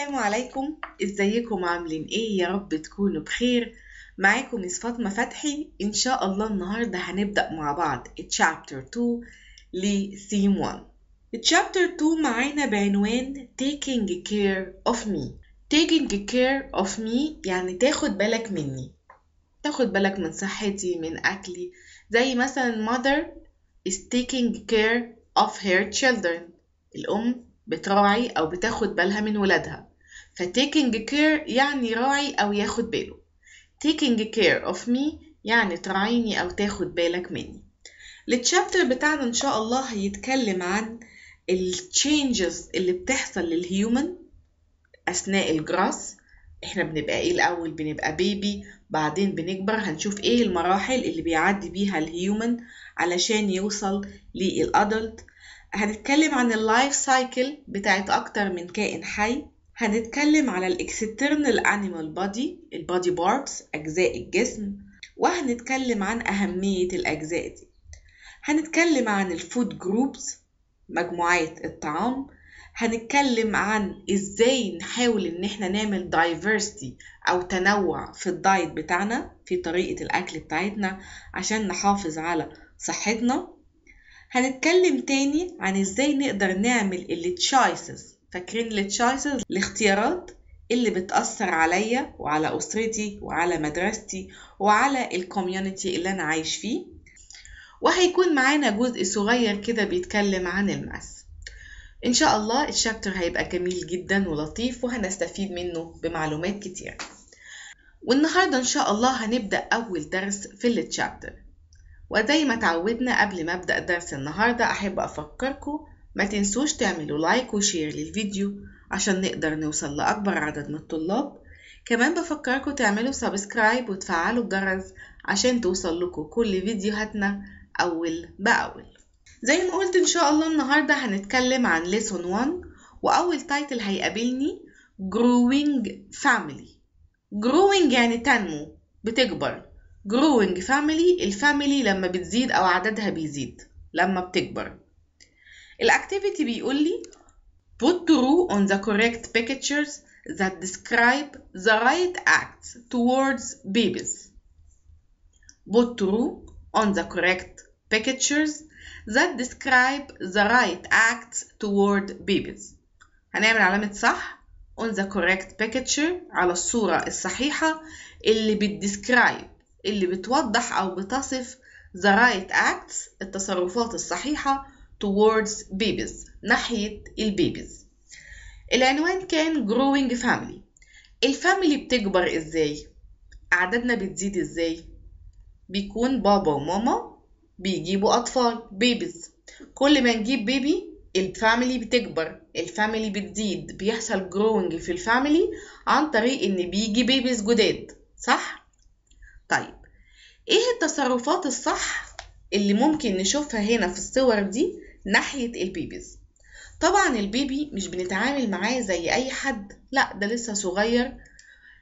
السلام عليكم ازيكم عاملين ايه يا رب تكونوا بخير معاكم مس فاطمه فتحي ان شاء الله النهارده هنبدا مع بعض chapter 2 لسيم 1 chapter 2 معانا بعنوان taking care of me taking care of me يعني تاخد بالك مني تاخد بالك من صحتي من اكلي زي مثلا mother is taking care of her children الام بتراعي أو بتاخد بالها من ولادها فتيكينج كير يعني راعي أو ياخد باله taking care of me يعني تراعيني أو تاخد بالك مني التشابتر بتاعنا إن شاء الله هيتكلم عن التشينجز اللي بتحصل للهيومن أثناء الجراس احنا بنبقى ايه الأول بنبقى بيبي بعدين بنكبر هنشوف ايه المراحل اللي بيعدي بيها الهيومن علشان يوصل للأدلت هنتكلم عن اللايف سايكل بتاعت أكتر من كائن حي هنتكلم على الاكسترنال انيمال بادي البادي بارتس اجزاء الجسم وهنتكلم عن اهميه الاجزاء دي هنتكلم عن الفود جروبس مجموعات الطعام هنتكلم عن ازاي نحاول ان احنا نعمل دايفرستي او تنوع في الدايت بتاعنا في طريقه الاكل بتاعتنا عشان نحافظ على صحتنا هنتكلم تاني عن ازاي نقدر نعمل التشايسز فاكرين التشايسز الاختيارات اللي بتأثر عليا وعلى أسرتي وعلى مدرستي وعلى الكوميونتي اللي أنا عايش فيه وهيكون معانا جزء صغير كده بيتكلم عن الماس إن شاء الله الشابتر هيبقى جميل جدا ولطيف وهنستفيد منه بمعلومات كتير والنهاردة إن شاء الله هنبدأ أول درس في التشابتر وزي ما تعودنا قبل ما أبدأ درس النهاردة أحب أفكركم ما تنسوش تعملوا لايك وشير للفيديو عشان نقدر نوصل لأكبر عدد من الطلاب كمان بفكركم تعملوا سبسكرايب وتفعلوا الجرس عشان توصل لكم كل فيديوهاتنا أول بأول زي ما قلت إن شاء الله النهاردة هنتكلم عن lesson 1 وأول تايتل هيقابلني Growing Family Growing يعني تنمو بتكبر Growing Family الفاميلي لما بتزيد أو عددها بيزيد لما بتكبر الاكتيفيتي بيقول لي put true on the correct pictures that describe the right acts towards babies. Put true on the correct pictures that describe the right acts toward babies. هنعمل علامة صح on the correct picture على الصورة الصحيحة اللي بتدسكرايب اللي بتوضح أو بتصف the right acts التصرفات الصحيحة towards babies ناحية البيبيز العنوان كان growing family الفاميلي بتكبر ازاي أعدادنا بتزيد ازاي بيكون بابا وماما بيجيبوا أطفال بيبيز كل ما نجيب بيبي الفاميلي بتكبر الفاميلي بتزيد بيحصل growing في الفاميلي عن طريق ان بيجي بيبيز جداد صح طيب ايه التصرفات الصح اللي ممكن نشوفها هنا في الصور دي ناحية البيبيز طبعا البيبي مش بنتعامل معاه زي أي حد لأ ده لسه صغير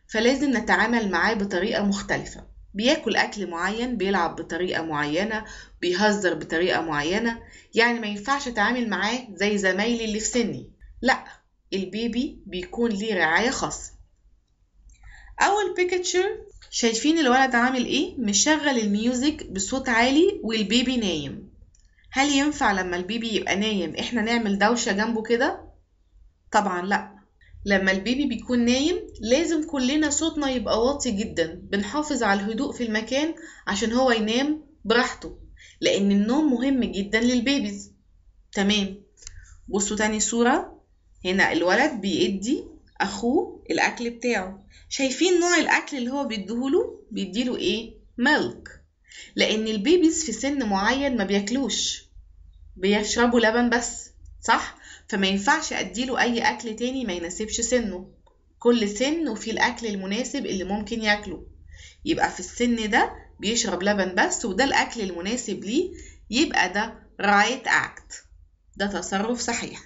فلازم نتعامل معاه بطريقة مختلفة بياكل أكل معين بيلعب بطريقة معينة بيهزر بطريقة معينة يعني ما ينفعش أتعامل معاه زي زمايلي اللي في سني لأ البيبي بيكون ليه رعاية خاصة أول بيكتشر شايفين الولد عامل إيه مشغل الميوزك بصوت عالي والبيبي نايم هل ينفع لما البيبي يبقى نايم احنا نعمل دوشة جنبه كده؟ طبعا لا لما البيبي بيكون نايم لازم كلنا صوتنا يبقى واطي جدا بنحافظ على الهدوء في المكان عشان هو ينام براحته لأن النوم مهم جدا للبيبيز تمام بصوا تاني صورة هنا الولد بيدي أخوه الأكل بتاعه شايفين نوع الأكل اللي هو بيديهوله بيديله إيه ملك لان البيبيز في سن معين ما بياكلوش بيشربوا لبن بس صح فما ينفعش اديله اي اكل تاني ما يناسبش سنه كل سن وفيه الاكل المناسب اللي ممكن ياكله يبقى في السن ده بيشرب لبن بس وده الاكل المناسب ليه يبقى ده رايت right اكت ده تصرف صحيح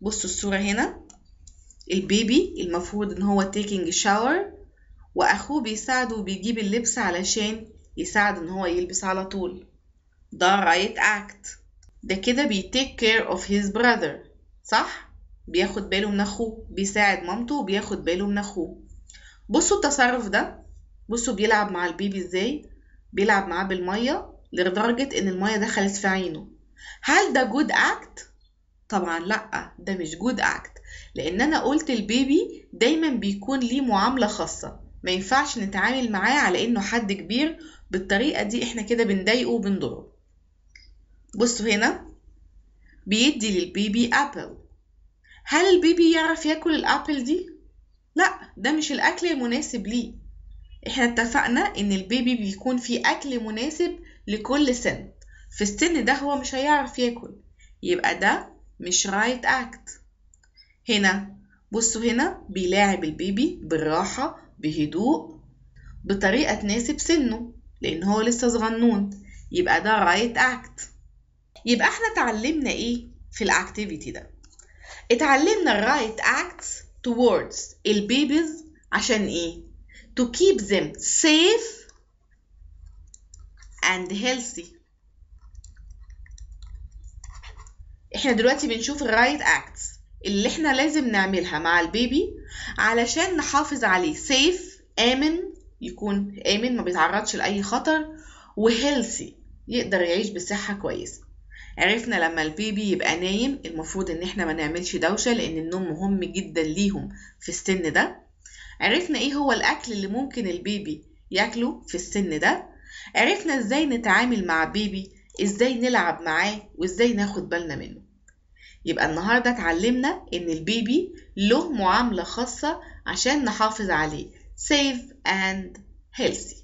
بصوا الصورة هنا البيبي المفروض ان هو تيكينج شاور واخوه بيساعده وبيجيب اللبس علشان يساعد ان هو يلبس على طول ده رايت اكت ده كده بي تيك كير اوف هيز براذر صح بياخد باله من اخوه بيساعد مامته وبياخد باله من اخوه بصوا التصرف ده بصوا بيلعب مع البيبي ازاي بيلعب معاه بالميه لدرجه ان الميه دخلت في عينه هل ده جود اكت طبعا لا ده مش جود اكت لان انا قلت البيبي دايما بيكون ليه معامله خاصه ما ينفعش نتعامل معاه على انه حد كبير بالطريقة دي احنا كده بنضايقه وبنضره بصوا هنا بيدي للبيبي أبل هل البيبي يعرف ياكل الأبل دي؟ لا ده مش الأكل المناسب ليه احنا اتفقنا ان البيبي بيكون في أكل مناسب لكل سن في السن ده هو مش هيعرف ياكل يبقى ده مش رايت right أكت هنا بصوا هنا بيلاعب البيبي بالراحة بهدوء بطريقة تناسب سنه لأن هو لسه صغنون يبقى ده رايت أكت يبقى احنا اتعلمنا ايه في الأكتيفيتي ده اتعلمنا الرايت اكت towards البيبيز عشان ايه to keep them safe and healthy احنا دلوقتي بنشوف الرايت اكتس اللي احنا لازم نعملها مع البيبي علشان نحافظ عليه سيف امن يكون آمن ما بيتعرضش لأي خطر وهيلثي يقدر يعيش بصحة كويسة عرفنا لما البيبي يبقى نايم المفروض ان احنا ما نعملش دوشة لان النوم مهم جدا ليهم في السن ده عرفنا ايه هو الاكل اللي ممكن البيبي ياكله في السن ده عرفنا ازاي نتعامل مع بيبي ازاي نلعب معاه وازاي ناخد بالنا منه يبقى النهارده اتعلمنا ان البيبي له معامله خاصه عشان نحافظ عليه safe and healthy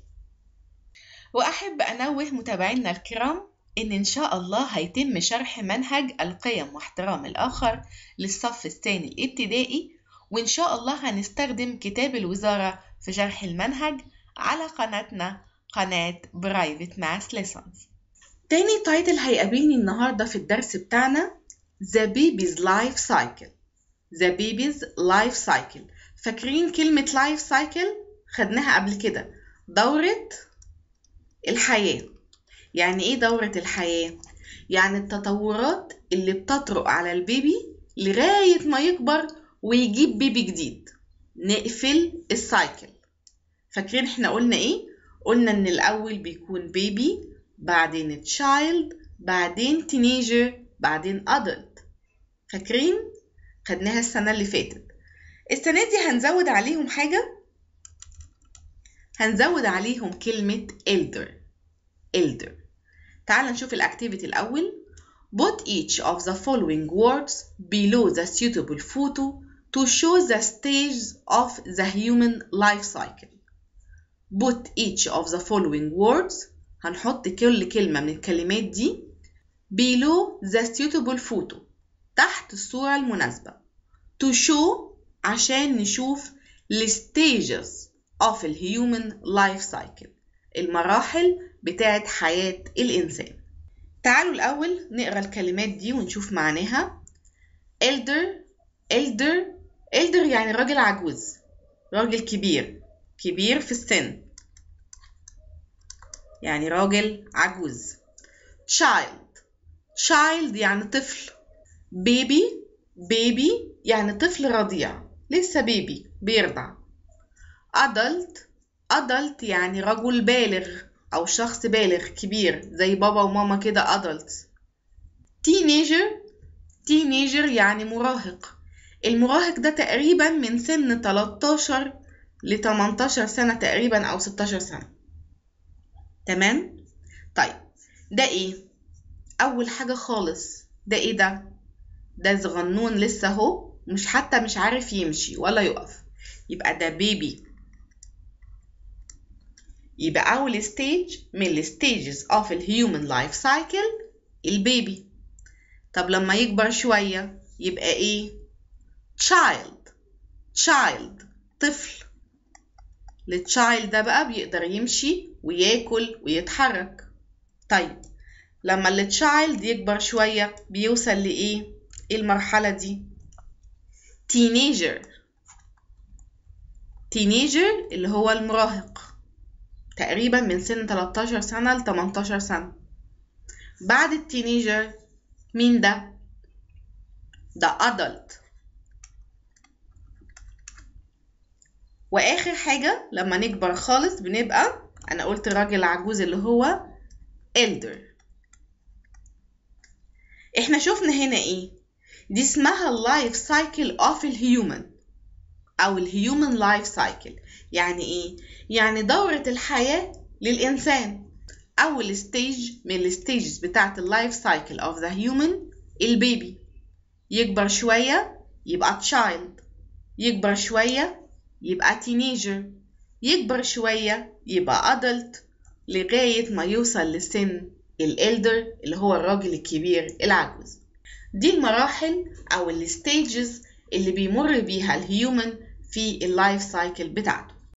وأحب أنوه متابعينا الكرام إن إن شاء الله هيتم شرح منهج القيم واحترام الآخر للصف الثاني الابتدائي وإن شاء الله هنستخدم كتاب الوزارة في شرح المنهج على قناتنا قناة برايفت ماس ليسونز تاني تايتل هيقابلني النهاردة في الدرس بتاعنا The Baby's Life Cycle The Baby's Life Cycle فاكرين كلمة لايف سايكل خدناها قبل كده دورة الحياة يعني ايه دورة الحياة؟ يعني التطورات اللي بتطرق على البيبي لغاية ما يكبر ويجيب بيبي جديد نقفل السايكل فاكرين احنا قلنا ايه؟ قلنا ان الاول بيكون بيبي بعدين تشايلد بعدين تينيجر بعدين ادلت فاكرين؟ خدناها السنة اللي فاتت السنة دي هنزود عليهم حاجة هنزود عليهم كلمة elder elder تعال نشوف الاكتيفيتي الأول Put each of the following words below the suitable photo to show the stages of the human life cycle. Put each of the following words هنحط كل كلمة من الكلمات دي below the suitable photo تحت الصورة المناسبة to show عشان نشوف الستيجز of الهيومن لايف سايكل المراحل بتاعة حياة الإنسان تعالوا الأول نقرأ الكلمات دي ونشوف معناها elder elder elder يعني راجل عجوز راجل كبير كبير في السن يعني راجل عجوز child child يعني طفل baby baby يعني طفل رضيع لسه بيبي بيرضع adult adult يعني رجل بالغ أو شخص بالغ كبير زي بابا وماما كده adult teenager teenager يعني مراهق المراهق ده تقريبا من سن 13 ل 18 سنة تقريبا أو 16 سنة تمام؟ طيب ده إيه؟ أول حاجة خالص ده إيه ده؟ ده صغنون لسه أهو مش حتى مش عارف يمشي ولا يقف يبقى ده بيبي يبقى أول ستيج من الستيجز اوف الهيومن لايف سايكل البيبي طب لما يكبر شوية يبقى إيه؟ child child طفل التشايلد ده بقى بيقدر يمشي وياكل ويتحرك طيب لما التشايلد يكبر شوية بيوصل لإيه؟ إيه المرحلة دي؟ teenager teenager اللي هو المراهق تقريبا من سن 13 سنة ل 18 سنة بعد التينيجر مين ده؟ ده adult واخر حاجة لما نكبر خالص بنبقى انا قلت الراجل العجوز اللي هو elder احنا شفنا هنا ايه؟ دي اسمها اللايف سايكل اوف الهيومن او الهيومن لايف سايكل يعني ايه يعني دورة الحياة للانسان اول ستيج من الستيجز بتاعة اللايف سايكل اوف ذا هيومن البيبي يكبر شوية يبقى تشايلد يكبر شوية يبقى تينيجر يكبر شوية يبقى أدلت لغاية ما يوصل لسن الإلدر اللي هو الراجل الكبير العجوز دي المراحل أو الستيجز اللي بيمر بيها الهيومن في اللايف سايكل بتاعته